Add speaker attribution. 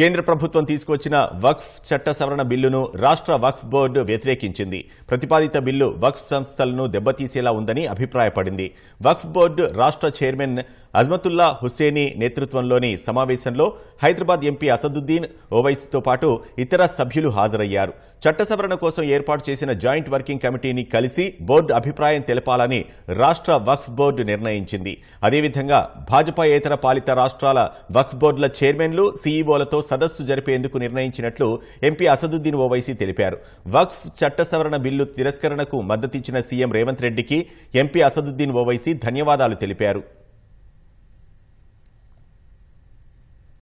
Speaker 1: కేంద్ర ప్రభుత్వం తీసుకువచ్చిన వక్ఫ్ చట్ట సవరణ బిల్లును రాష్ట్ర వక్ఫ్ బోర్డు వ్యతిరేకించింది ప్రతిపాదిత బిల్లు వక్ఫ్ సంస్థలను దెబ్బతీసేలా ఉందని అభిప్రాయపడింది వక్ఫ్ బోర్డు రాష్ట్ర చైర్మన్ అజ్మతుల్లా హుస్సేనీ నేతృత్వంలోని సమావేశంలో హైదరాబాద్ ఎంపీ అసదుద్దీన్ ఓవైసీతో పాటు ఇతర సభ్యులు హాజరయ్యారు చట్ట సవరణ కోసం ఏర్పాటు చేసిన జాయింట్ వర్కింగ్ కమిటీని కలిసి బోర్డు అభిప్రాయం తెలపాలని రాష్ట్ర వక్ఫ్ బోర్డు నిర్ణయించింది అదేవిధంగా భాజపా ఏతర పాలిత రాష్ట్రాల వక్ఫ్ బోర్డుల చైర్మన్లు సీఈఓలతో సదస్సు జరిపేందుకు నిర్ణయించినట్లు ఎంపీ అసదుద్దీన్ ఓవైసీ తెలిపారు వక్ఫ్ చట్ట సవరణ బిల్లు తిరస్కరణకు మద్దతిచ్చిన సీఎం రేవంత్ రెడ్డికి ఎంపీ అసదుద్దీన్ ఓవైసీ ధన్యవాదాలు తెలిపారు